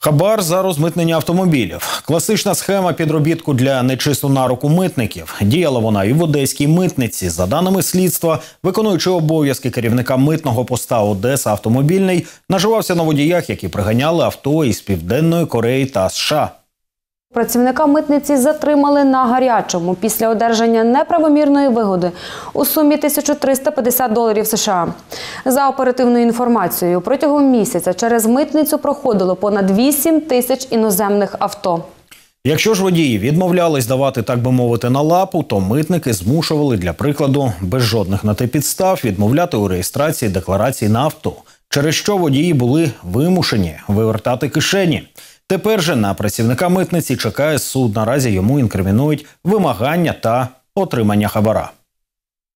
Хабар за розмитнення автомобілів. Класична схема підробітку для нечисту на руку митників. Діяла вона і в одеській митниці. За даними слідства, виконуючи обов'язки керівника митного поста Одеса автомобільний, наживався на водіях, які приганяли авто із південної Кореї та США. Працівника митниці затримали на гарячому після одержання неправомірної вигоди у сумі 1350 доларів США. За оперативною інформацією, протягом місяця через митницю проходило понад 8 тисяч іноземних авто. Якщо ж водії відмовлялись давати, так би мовити, на лапу, то митники змушували для прикладу без жодних на те підстав відмовляти у реєстрації декларації на авто, через що водії були вимушені вивертати кишені. Тепер же на працівника митниці чекає суд. Наразі йому інкримінують вимагання та отримання хабара.